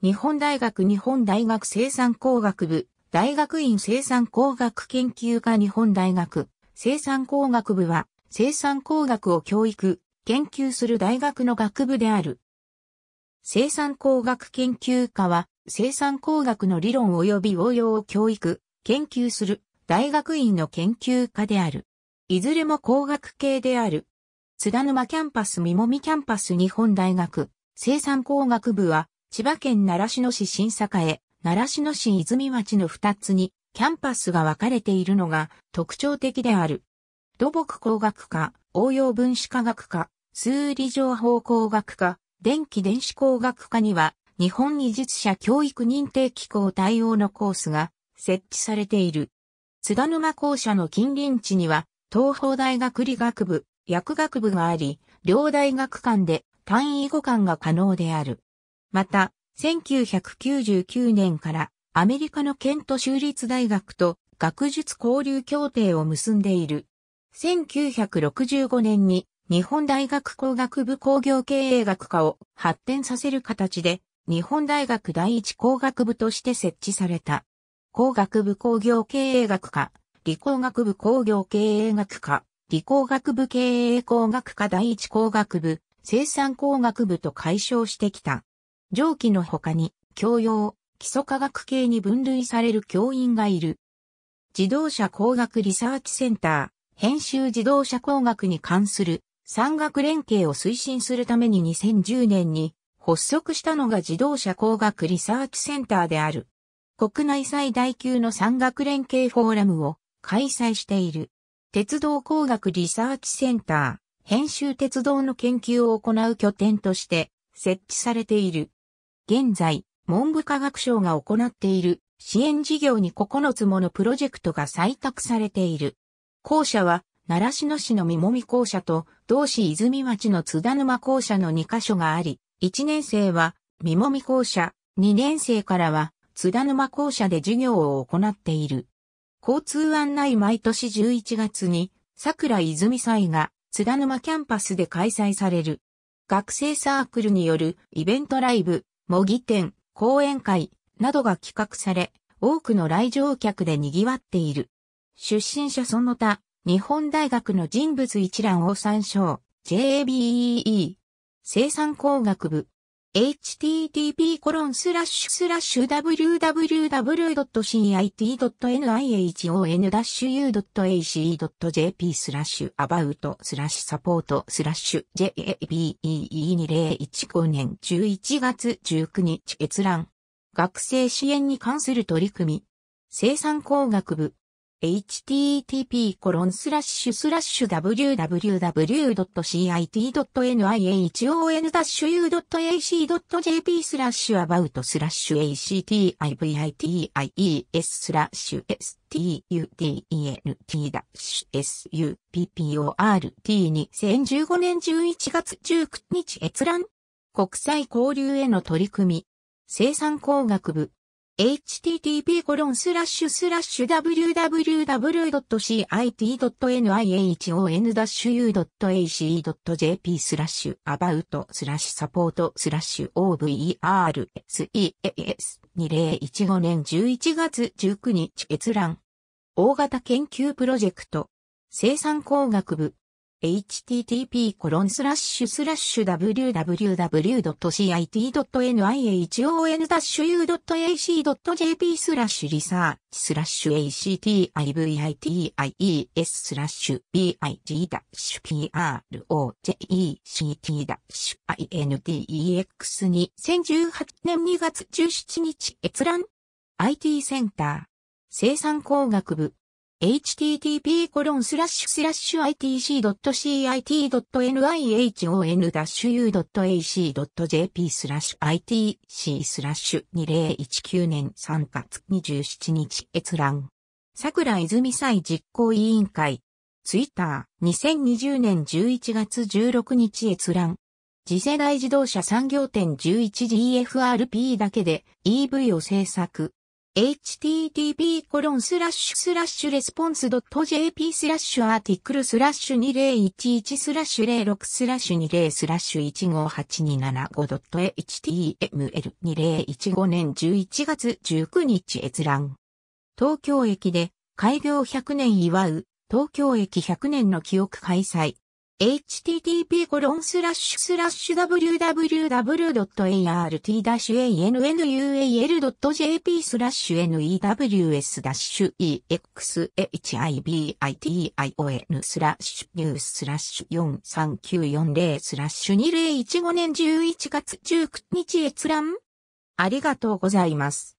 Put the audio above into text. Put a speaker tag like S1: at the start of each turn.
S1: 日本大学日本大学生産工学部、大学院生産工学研究科日本大学、生産工学部は、生産工学を教育、研究する大学の学部である。生産工学研究科は、生産工学の理論及び応用を教育、研究する大学院の研究科である。いずれも工学系である。津田沼キャンパス三もみキャンパス日本大学生産工学部は千葉県奈良市の市新栄、習奈良市泉町の二つにキャンパスが分かれているのが特徴的である。土木工学科、応用分子科学科、数理情報工学科、電気電子工学科には日本技術者教育認定機構対応のコースが設置されている。津田沼校舎の近隣地には東方大学理学部、薬学部があり、両大学間で単位互換が可能である。また、1999年からアメリカのケント州立大学と学術交流協定を結んでいる。1965年に日本大学工学部工業経営学科を発展させる形で日本大学第一工学部として設置された。工学部工業経営学科、理工学部工業経営学科、理工学部経営工学科第一工学部、生産工学部と解消してきた。上記の他に、教養、基礎科学系に分類される教員がいる。自動車工学リサーチセンター、編集自動車工学に関する産学連携を推進するために2010年に発足したのが自動車工学リサーチセンターである。国内最大級の産学連携フォーラムを開催している。鉄道工学リサーチセンター、編集鉄道の研究を行う拠点として設置されている。現在、文部科学省が行っている支援事業に9つものプロジェクトが採択されている。校舎は、奈良市の三もみ校舎と、同市泉町の津田沼校舎の2カ所があり、1年生は、三もみ校舎、2年生からは、津田沼校舎で授業を行っている。交通案内毎年11月に、桜泉祭が津田沼キャンパスで開催される。学生サークルによるイベントライブ、模擬店、講演会などが企画され、多くの来場客で賑わっている。出身者その他、日本大学の人物一覧を参照、JBEE a、生産工学部、http://www.cit.nihon-u.ac.jp スラッシュアバウトスラッシュサポートスラッシュ JABEE2015 年11月19日閲覧学生支援に関する取り組み生産工学部 h t t p w w w c i t n i h o n u a c j p スラッシュアバウトスラッシュ activities スラッシュ student-support2015 年11月19日閲覧国際交流への取り組み生産工学部 h t t p w w w c i t n i h o n u a c j p スラッシュ about スラッシュサポートスラッシュ overseas2015 年11月19日閲覧大型研究プロジェクト生産工学部 http://www.cit.nin-u.ac.jp h o スラッシュリサーチスラッシュ a c t i v i t i e s スラッシュ big-project-intdex2018 年2月17日閲覧 IT センター生産工学部 http://itc.cit.nihon-u.ac.jp スラッシュ itc スラッシュ2019年3月27日閲覧。桜泉祭実行委員会。ツイッター2020年11月16日閲覧。次世代自動車産業店 11GFRP だけで EV を制作。http r e s p o n s e .jp a r t i c l e 2011 06 20 15827 5.html2015 年11月19日閲覧。東京駅で開業100年祝う東京駅100年の記憶開催。http://www.art-annual.jp スラッシュ news-exhibitIon スラッシュニューススラッシュ43940スラッシュ2015年11月19日閲覧ありがとうございます。